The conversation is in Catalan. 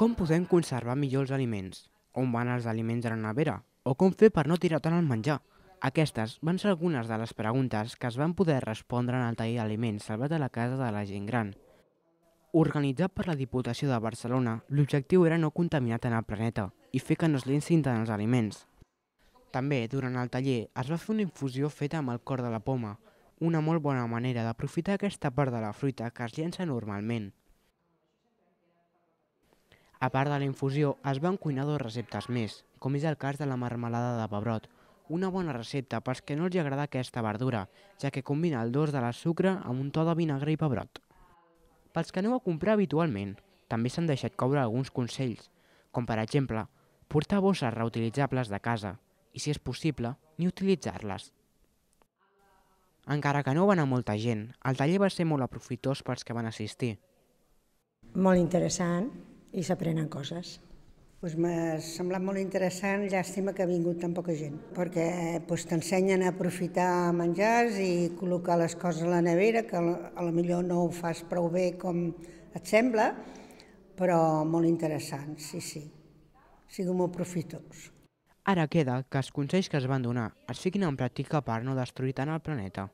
Com podem conservar millor els aliments? On van els aliments a la nevera? O com fer per no tirar tant el menjar? Aquestes van ser algunes de les preguntes que es van poder respondre en el taller d'aliments salvat a la casa de la gent gran. Organitzat per la Diputació de Barcelona, l'objectiu era no contaminar tant el planeta i fer que no es llencin tant els aliments. També, durant el taller, es va fer una infusió feta amb el cor de la poma, una molt bona manera d'aprofitar aquesta part de la fruita que es llença normalment. A part de la infusió, es van cuinar dos receptes més, com és el cas de la marmelada de pebrot, una bona recepta pels que no els agrada aquesta verdura, ja que combina el dos de la sucre amb un to de vinagre i pebrot. Pels que aneu a comprar habitualment, també s'han deixat coure alguns consells, com per exemple, portar bosses reutilitzables de casa i, si és possible, ni utilitzar-les. Encara que no van a molta gent, el taller va ser molt aprofitós pels que van assistir. Molt interessant, i s'aprenen coses. Pues doncs M'ha semblat molt interessant, llàstima que ha vingut tan poca gent, perquè pues, doncs, t'ensenyen a aprofitar menjars i col·locar les coses a la nevera, que a lo millor no ho fas prou bé com et sembla, però molt interessant, sí, sí. Siguin molt profitós. Ara queda que els consells que es van donar es fiquin en pràctica per no destruir tant el planeta.